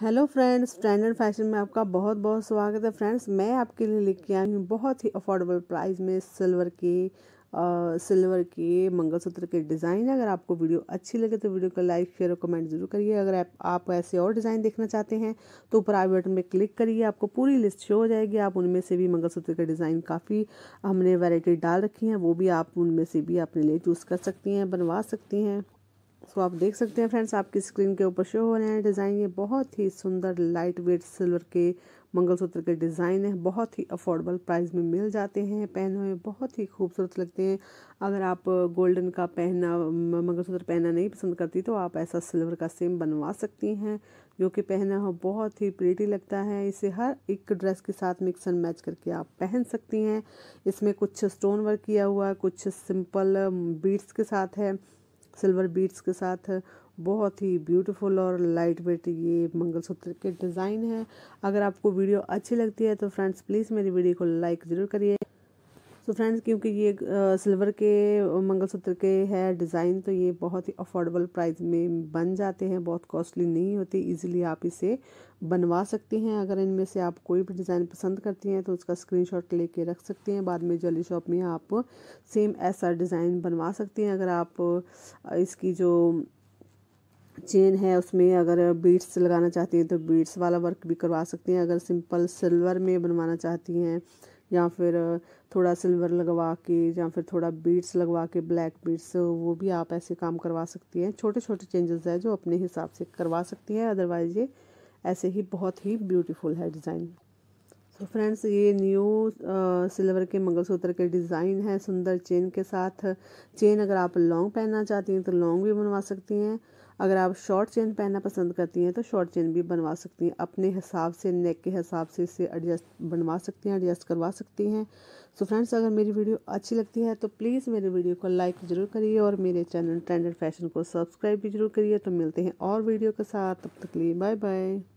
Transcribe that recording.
hello friends standard fashion में आपका बहुत बहुत स्वागत है फ्रेंड्स मैं आपके लिए लेके आई हूँ बहुत ही अफोर्डेबल प्राइस में सिल्वर के सिल्वर के मंगलसूत्र के डिज़ाइन अगर आपको वीडियो अच्छी लगे तो वीडियो को लाइक शेयर और कमेंट ज़रूर करिए अगर आप, आप ऐसे और डिज़ाइन देखना चाहते हैं तो ऊपर आई बटन पर क्लिक करिए आपको पूरी लिस्ट शो हो जाएगी आप उनमें से भी मंगलसूत्र के डिज़ाइन काफ़ी हमने वैरायटी डाल रखी हैं वो भी आप उनमें से भी अपने लिए चूज़ कर सकती हैं बनवा सकती हैं सो आप देख सकते हैं फ्रेंड्स आपकी स्क्रीन के ऊपर शो हो रहे हैं डिज़ाइन ये बहुत ही सुंदर लाइट वेट सिल्वर के मंगलसूत्र के डिज़ाइन हैं बहुत ही अफोर्डेबल प्राइस में मिल जाते हैं पहने में बहुत ही खूबसूरत लगते हैं अगर आप गोल्डन का पहना मंगलसूत्र पहनना नहीं पसंद करती तो आप ऐसा सिल्वर का सेम बनवा सकती हैं जो कि पहना हो बहुत ही प्रीटी लगता है इसे हर एक ड्रेस के साथ मिक्स एंड मैच करके आप पहन सकती हैं इसमें कुछ स्टोन वर्क किया हुआ है कुछ सिंपल बीट्स के साथ है सिल्वर बीट्स के साथ बहुत ही ब्यूटीफुल और लाइट वेट ये मंगलसूत्र के डिज़ाइन है अगर आपको वीडियो अच्छी लगती है तो फ्रेंड्स प्लीज़ मेरी वीडियो को लाइक ज़रूर करिए सो so फ्रेंड्स क्योंकि ये सिल्वर के मंगलसूत्र के है डिज़ाइन तो ये बहुत ही अफोर्डेबल प्राइस में बन जाते हैं बहुत कॉस्टली नहीं होते इजीली आप इसे बनवा सकते हैं अगर इनमें से आप कोई भी डिज़ाइन पसंद करती हैं तो उसका स्क्रीनशॉट लेके रख सकते हैं बाद में ज्वेलरी शॉप में आप सेम ऐसा डिज़ाइन बनवा सकते हैं अगर आप इसकी जो चेन है उसमें अगर बीट्स लगाना चाहती हैं तो बीट्स वाला वर्क भी करवा सकती हैं अगर सिंपल सिल्वर में बनवाना चाहती हैं या फिर थोड़ा सिल्वर लगवा के या फिर थोड़ा बीट्स लगवा के ब्लैक बीट्स वो भी आप ऐसे काम करवा सकती हैं छोटे छोटे चेंजेस है जो अपने हिसाब से करवा सकती हैं अदरवाइज़ ये ऐसे ही बहुत ही ब्यूटीफुल है डिज़ाइन सो so फ्रेंड्स ये न्यू सिल्वर uh, के मंगलसूत्र के डिज़ाइन है सुंदर चेन के साथ चेन अगर आप लॉन्ग पहनना चाहती हैं तो लॉन्ग भी बनवा सकती हैं अगर आप शॉर्ट चेन पहनना पसंद करती हैं तो शॉर्ट चेन भी बनवा सकती हैं अपने हिसाब से नेक के हिसाब से इसे एडजस्ट बनवा सकती हैं एडजस्ट करवा सकती हैं सो so फ्रेंड्स अगर मेरी वीडियो अच्छी लगती है तो प्लीज़ मेरे वीडियो को लाइक ज़रूर करिए और मेरे चैनल ट्रेंडेड फैशन को सब्सक्राइब भी ज़रूर करिए तो मिलते हैं और वीडियो के साथ तब तक लिए बाय बाय